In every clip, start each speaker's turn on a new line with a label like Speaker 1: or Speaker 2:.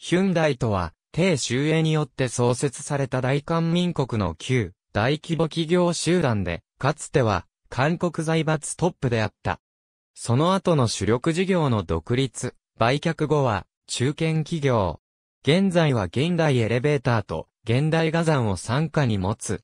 Speaker 1: ヒュンダイとは、帝州営によって創設された大韓民国の旧大規模企業集団で、かつては韓国財閥トップであった。その後の主力事業の独立、売却後は中堅企業。現在は現代エレベーターと現代画山を傘下に持つ。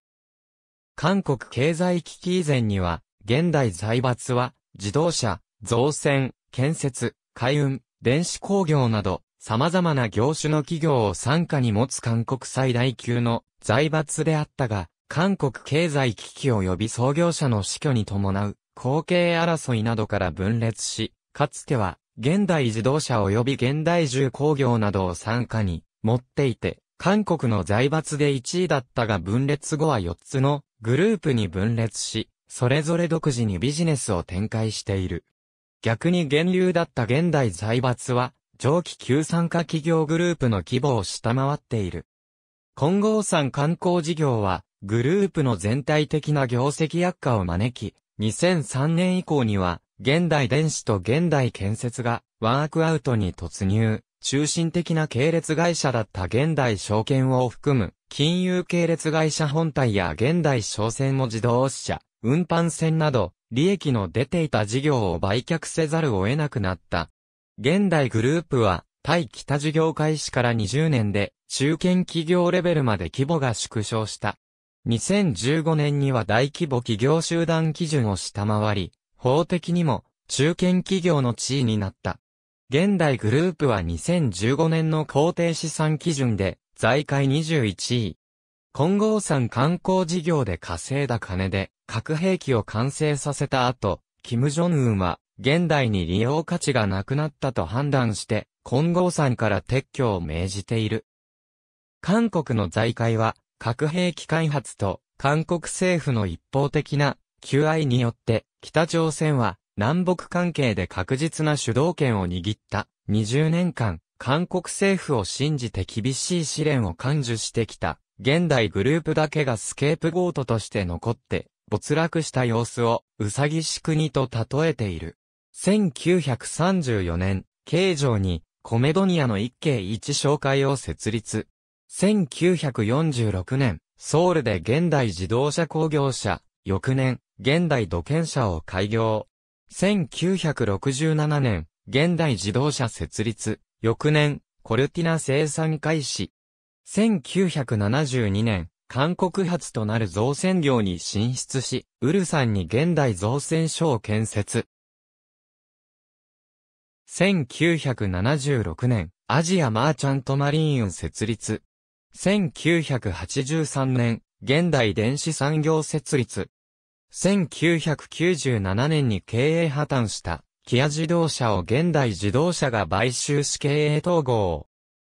Speaker 1: 韓国経済危機以前には、現代財閥は自動車、造船、建設、海運、電子工業など、様々な業種の企業を傘下に持つ韓国最大級の財閥であったが、韓国経済危機及び創業者の死去に伴う後継争いなどから分裂し、かつては現代自動車及び現代重工業などを傘下に持っていて、韓国の財閥で1位だったが分裂後は4つのグループに分裂し、それぞれ独自にビジネスを展開している。逆に源流だった現代財閥は、長期休産化企業グループの規模を下回っている。金剛山観光事業は、グループの全体的な業績悪化を招き、2003年以降には、現代電子と現代建設が、ワークアウトに突入、中心的な系列会社だった現代証券を含む、金融系列会社本体や現代商船も自動車、運搬船など、利益の出ていた事業を売却せざるを得なくなった。現代グループは、対北事業開始から20年で、中堅企業レベルまで規模が縮小した。2015年には大規模企業集団基準を下回り、法的にも中堅企業の地位になった。現代グループは2015年の公定資産基準で財界21位。混合産観光事業で稼いだ金で核兵器を完成させた後、金正恩は現代に利用価値がなくなったと判断して、金剛山から撤去を命じている。韓国の財界は、核兵器開発と、韓国政府の一方的な、求愛によって、北朝鮮は、南北関係で確実な主導権を握った、20年間、韓国政府を信じて厳しい試練を感受してきた、現代グループだけがスケープゴートとして残って、没落した様子を、うさぎしくにと例えている。1934年、京城にコメドニアの一計一商会を設立。1946年、ソウルで現代自動車工業者、翌年、現代土建社を開業。1967年、現代自動車設立。翌年、コルティナ生産開始。1972年、韓国発となる造船業に進出し、ウルサンに現代造船所を建設。1976年、アジアマーチャントマリーン設立。1983年、現代電子産業設立。1997年に経営破綻した、キア自動車を現代自動車が買収し経営統合。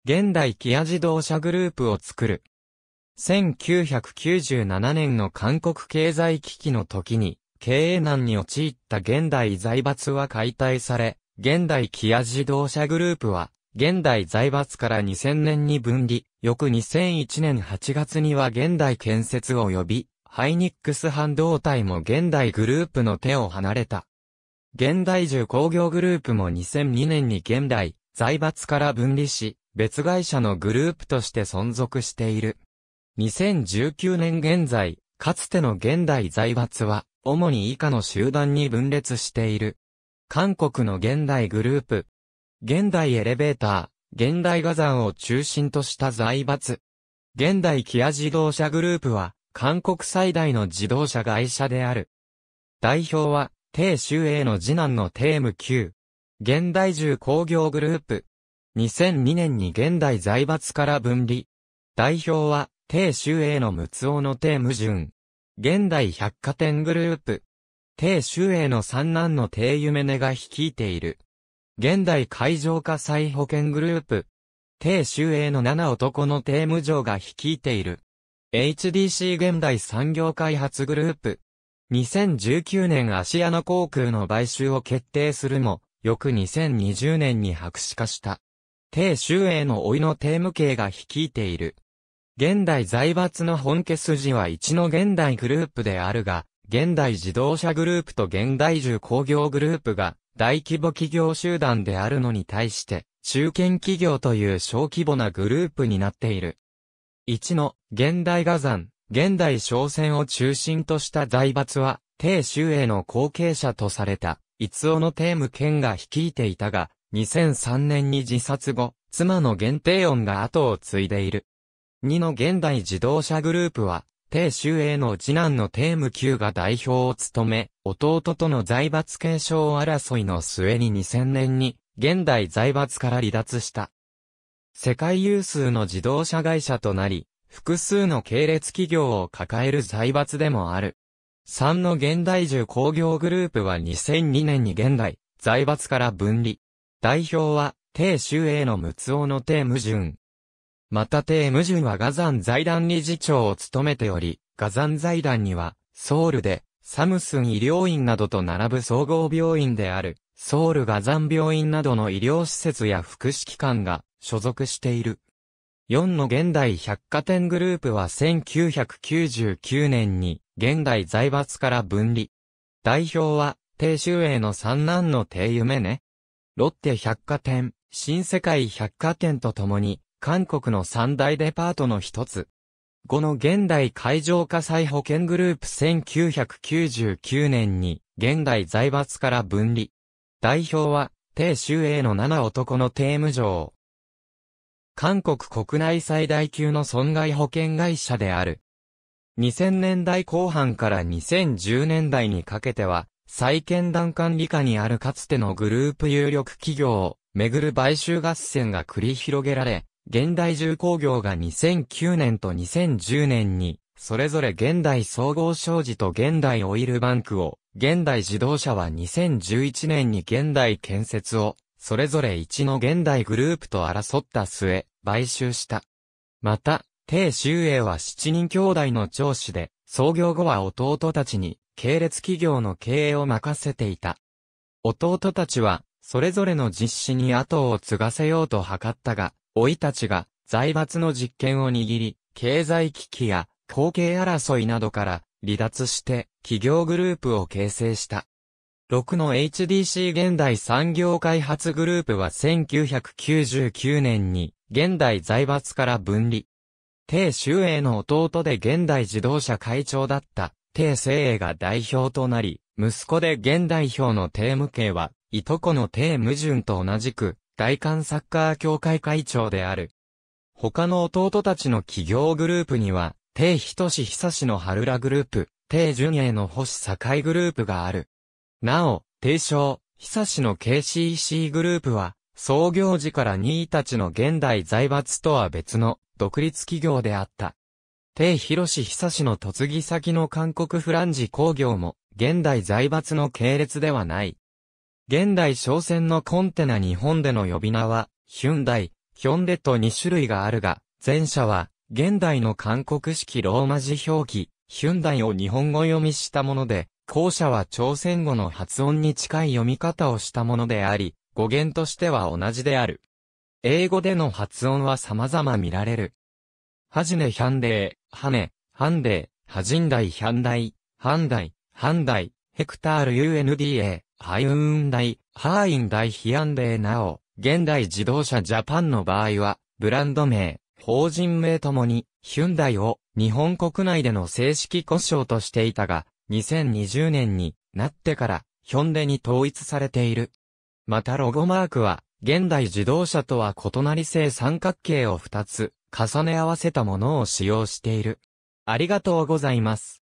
Speaker 1: 現代キア自動車グループを作る。1997年の韓国経済危機の時に、経営難に陥った現代財閥は解体され、現代キア自動車グループは、現代財閥から2000年に分離、翌2001年8月には現代建設及び、ハイニックス半導体も現代グループの手を離れた。現代重工業グループも2002年に現代、財閥から分離し、別会社のグループとして存続している。2019年現在、かつての現代財閥は、主に以下の集団に分裂している。韓国の現代グループ。現代エレベーター、現代画山を中心とした財閥。現代キア自動車グループは、韓国最大の自動車会社である。代表は、鄭州英の次男のテーム休。現代重工業グループ。2002年に現代財閥から分離。代表は、鄭州英の六尾の鄭無順。現代百貨店グループ。帝周英の三男の帝夢音が率いている。現代海上火災保険グループ。帝周英の七男の帝無常が率いている。HDC 現代産業開発グループ。2019年シ屋の航空の買収を決定するも、翌2020年に白紙化した。帝周英の老いの帝無系が率いている。現代財閥の本家筋は一の現代グループであるが、現代自動車グループと現代重工業グループが大規模企業集団であるのに対して、中堅企業という小規模なグループになっている。1の、現代画山、現代商船を中心とした財閥は、定州への後継者とされた、逸おのテーム剣が率いていたが、2003年に自殺後、妻の限定音が後を継いでいる。2の現代自動車グループは、鄭州英の次男のー無休が代表を務め、弟との財閥継承争いの末に2000年に、現代財閥から離脱した。世界有数の自動車会社となり、複数の系列企業を抱える財閥でもある。3の現代重工業グループは2002年に現代、財閥から分離。代表は、鄭州英の六奥の鄭無順、またテームジュンはガザン財団理事長を務めており、ガザン財団には、ソウルで、サムスン医療院などと並ぶ総合病院である、ソウルガザン病院などの医療施設や福祉機関が所属している。4の現代百貨店グループは1999年に現代財閥から分離。代表は、定州営の三男の定夢ね。ロッテ百貨店、新世界百貨店とともに、韓国の三大デパートの一つ。後の現代海上火災保険グループ1999年に、現代財閥から分離。代表は、鄭州英の七男のーム城。韓国国内最大級の損害保険会社である。2000年代後半から2010年代にかけては、債権団管理下にあるかつてのグループ有力企業をめぐる買収合戦が繰り広げられ、現代重工業が2009年と2010年に、それぞれ現代総合商事と現代オイルバンクを、現代自動車は2011年に現代建設を、それぞれ一の現代グループと争った末、買収した。また、鄭秀英は7人兄弟の長子で、創業後は弟たちに、系列企業の経営を任せていた。弟たちは、それぞれの実施に後を継がせようと図ったが、老いたちが財閥の実権を握り、経済危機や後継争いなどから離脱して企業グループを形成した。6の HDC 現代産業開発グループは1999年に現代財閥から分離。鄭修英の弟で現代自動車会長だった鄭聖英が代表となり、息子で現代表の鄭無慶は、いとこの鄭無順と同じく大韓サッカー協会会長である。他の弟たちの企業グループには、定仁志久志の春らグループ、定純英の星堺グループがある。なお、定称、久志の KCC グループは、創業時から2位たちの現代財閥とは別の独立企業であった。定広志久志の嫁ぎ先の韓国フランジ工業も、現代財閥の系列ではない。現代商船のコンテナ日本での呼び名は、ヒュンダイ、ヒョンデと2種類があるが、前者は、現代の韓国式ローマ字表記、ヒュンダイを日本語読みしたもので、後者は朝鮮語の発音に近い読み方をしたものであり、語源としては同じである。英語での発音は様々見られる。はじねヒャンデー、はね、ハンデー、はじんだいヒャンダイ、ハンダイ、ハンダイ、ヘクタール UNDA、海運大、ハーイン大ヒアンデーなお、現代自動車ジャパンの場合は、ブランド名、法人名ともに、ヒュンダイを日本国内での正式故障としていたが、2020年になってから、ヒョンデに統一されている。またロゴマークは、現代自動車とは異なり性三角形を2つ、重ね合わせたものを使用している。ありがとうございます。